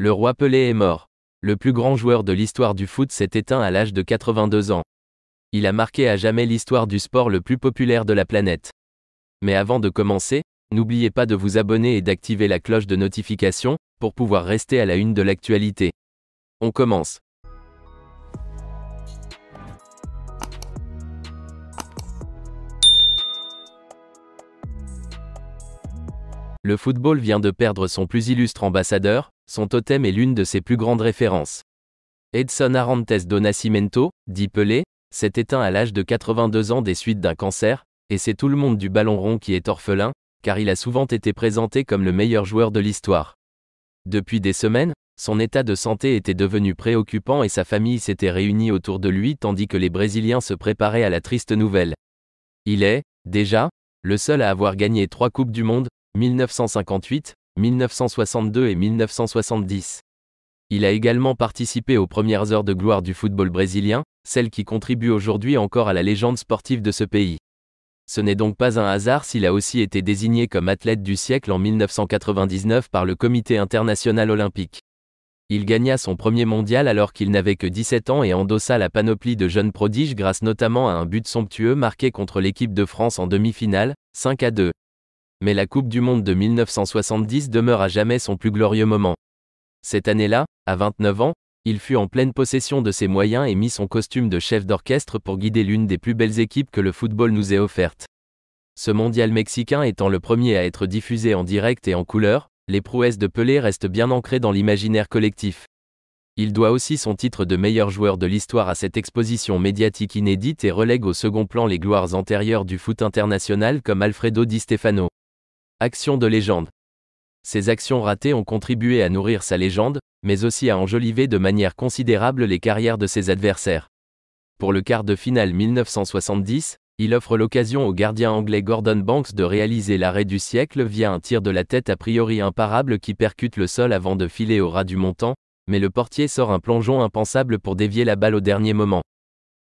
Le roi Pelé est mort. Le plus grand joueur de l'histoire du foot s'est éteint à l'âge de 82 ans. Il a marqué à jamais l'histoire du sport le plus populaire de la planète. Mais avant de commencer, n'oubliez pas de vous abonner et d'activer la cloche de notification pour pouvoir rester à la une de l'actualité. On commence. Le football vient de perdre son plus illustre ambassadeur, son totem est l'une de ses plus grandes références. Edson Arantes Nascimento, dit Pelé, s'est éteint à l'âge de 82 ans des suites d'un cancer, et c'est tout le monde du ballon rond qui est orphelin, car il a souvent été présenté comme le meilleur joueur de l'histoire. Depuis des semaines, son état de santé était devenu préoccupant et sa famille s'était réunie autour de lui tandis que les Brésiliens se préparaient à la triste nouvelle. Il est, déjà, le seul à avoir gagné trois Coupes du Monde, 1958, 1962 et 1970. Il a également participé aux premières heures de gloire du football brésilien, celle qui contribue aujourd'hui encore à la légende sportive de ce pays. Ce n'est donc pas un hasard s'il a aussi été désigné comme athlète du siècle en 1999 par le Comité international olympique. Il gagna son premier mondial alors qu'il n'avait que 17 ans et endossa la panoplie de jeunes prodiges grâce notamment à un but somptueux marqué contre l'équipe de France en demi-finale, 5 à 2 mais la Coupe du Monde de 1970 demeure à jamais son plus glorieux moment. Cette année-là, à 29 ans, il fut en pleine possession de ses moyens et mit son costume de chef d'orchestre pour guider l'une des plus belles équipes que le football nous ait offertes. Ce mondial mexicain étant le premier à être diffusé en direct et en couleur, les prouesses de Pelé restent bien ancrées dans l'imaginaire collectif. Il doit aussi son titre de meilleur joueur de l'histoire à cette exposition médiatique inédite et relègue au second plan les gloires antérieures du foot international comme Alfredo Di Stefano. Action de légende. Ces actions ratées ont contribué à nourrir sa légende, mais aussi à enjoliver de manière considérable les carrières de ses adversaires. Pour le quart de finale 1970, il offre l'occasion au gardien anglais Gordon Banks de réaliser l'arrêt du siècle via un tir de la tête a priori imparable qui percute le sol avant de filer au ras du montant, mais le portier sort un plongeon impensable pour dévier la balle au dernier moment.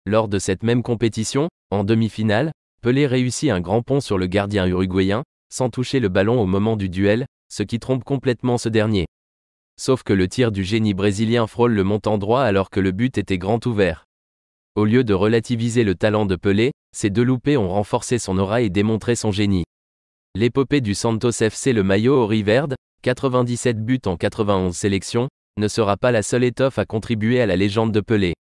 Lors de cette même compétition, en demi-finale, Pelé réussit un grand pont sur le gardien uruguayen, sans toucher le ballon au moment du duel, ce qui trompe complètement ce dernier. Sauf que le tir du génie brésilien frôle le montant droit alors que le but était grand ouvert. Au lieu de relativiser le talent de Pelé, ces deux loupés ont renforcé son aura et démontré son génie. L'épopée du Santos FC le maillot au Riverde, 97 buts en 91 sélections, ne sera pas la seule étoffe à contribuer à la légende de Pelé.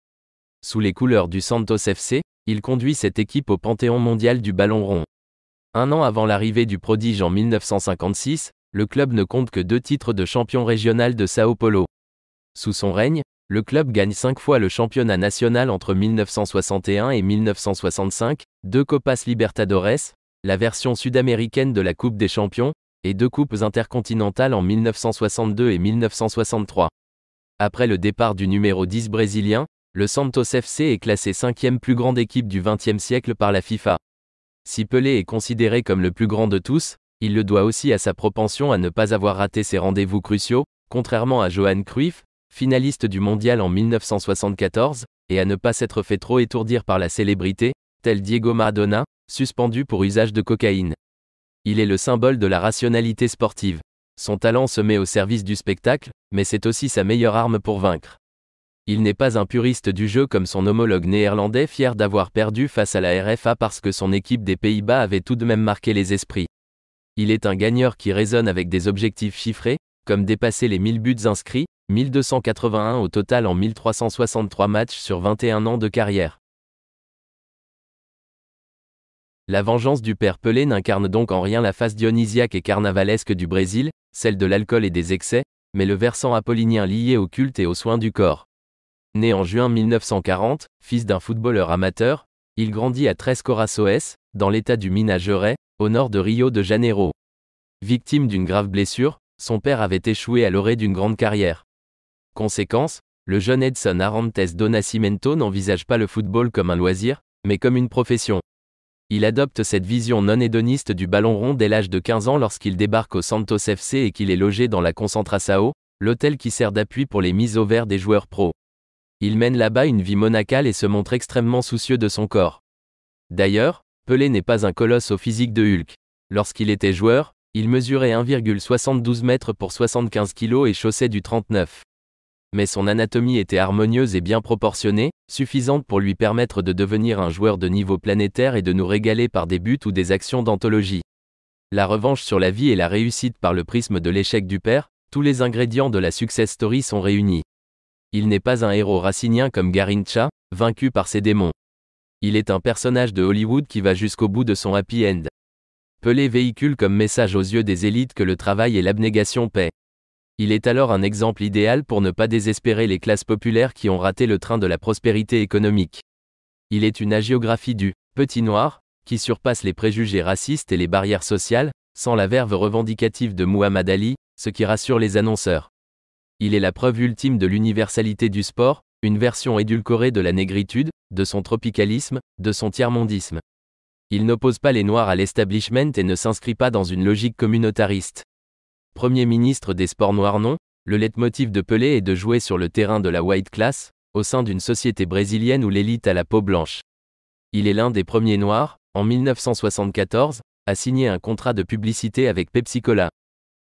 Sous les couleurs du Santos FC, il conduit cette équipe au Panthéon mondial du ballon rond. Un an avant l'arrivée du prodige en 1956, le club ne compte que deux titres de champion régional de Sao Paulo. Sous son règne, le club gagne cinq fois le championnat national entre 1961 et 1965, deux Copas Libertadores, la version sud-américaine de la Coupe des Champions, et deux coupes intercontinentales en 1962 et 1963. Après le départ du numéro 10 brésilien, le Santos FC est classé cinquième plus grande équipe du XXe siècle par la FIFA. Si Pelé est considéré comme le plus grand de tous, il le doit aussi à sa propension à ne pas avoir raté ses rendez-vous cruciaux, contrairement à Johan Cruyff, finaliste du mondial en 1974, et à ne pas s'être fait trop étourdir par la célébrité, tel Diego Maradona, suspendu pour usage de cocaïne. Il est le symbole de la rationalité sportive. Son talent se met au service du spectacle, mais c'est aussi sa meilleure arme pour vaincre. Il n'est pas un puriste du jeu comme son homologue néerlandais fier d'avoir perdu face à la RFA parce que son équipe des Pays-Bas avait tout de même marqué les esprits. Il est un gagneur qui résonne avec des objectifs chiffrés, comme dépasser les 1000 buts inscrits, 1281 au total en 1363 matchs sur 21 ans de carrière. La vengeance du père Pelé n'incarne donc en rien la face dionysiaque et carnavalesque du Brésil, celle de l'alcool et des excès, mais le versant apollinien lié au culte et aux soins du corps. Né en juin 1940, fils d'un footballeur amateur, il grandit à Tres Corazones, dans l'état du Minas Gerais, au nord de Rio de Janeiro. Victime d'une grave blessure, son père avait échoué à l'orée d'une grande carrière. Conséquence, le jeune Edson Arantes do n'envisage pas le football comme un loisir, mais comme une profession. Il adopte cette vision non hédoniste du ballon rond dès l'âge de 15 ans lorsqu'il débarque au Santos FC et qu'il est logé dans la Concentração, l'hôtel qui sert d'appui pour les mises au vert des joueurs pros. Il mène là-bas une vie monacale et se montre extrêmement soucieux de son corps. D'ailleurs, Pelé n'est pas un colosse au physique de Hulk. Lorsqu'il était joueur, il mesurait 1,72 m pour 75 kg et chaussait du 39. Mais son anatomie était harmonieuse et bien proportionnée, suffisante pour lui permettre de devenir un joueur de niveau planétaire et de nous régaler par des buts ou des actions d'anthologie. La revanche sur la vie et la réussite par le prisme de l'échec du père, tous les ingrédients de la success story sont réunis. Il n'est pas un héros racinien comme Garincha, vaincu par ses démons. Il est un personnage de Hollywood qui va jusqu'au bout de son happy end. Pelé véhicule comme message aux yeux des élites que le travail et l'abnégation paient. Il est alors un exemple idéal pour ne pas désespérer les classes populaires qui ont raté le train de la prospérité économique. Il est une agiographie du petit noir, qui surpasse les préjugés racistes et les barrières sociales, sans la verve revendicative de Muhammad Ali, ce qui rassure les annonceurs il est la preuve ultime de l'universalité du sport, une version édulcorée de la négritude, de son tropicalisme, de son tiers-mondisme. Il n'oppose pas les Noirs à l'establishment et ne s'inscrit pas dans une logique communautariste. Premier ministre des sports noirs non, le leitmotiv de Pelé est de jouer sur le terrain de la white class, au sein d'une société brésilienne où l'élite a la peau blanche. Il est l'un des premiers noirs, en 1974, à signer un contrat de publicité avec Pepsi Cola.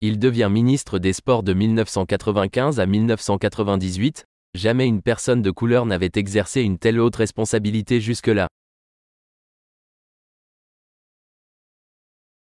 Il devient ministre des Sports de 1995 à 1998, jamais une personne de couleur n'avait exercé une telle haute responsabilité jusque-là.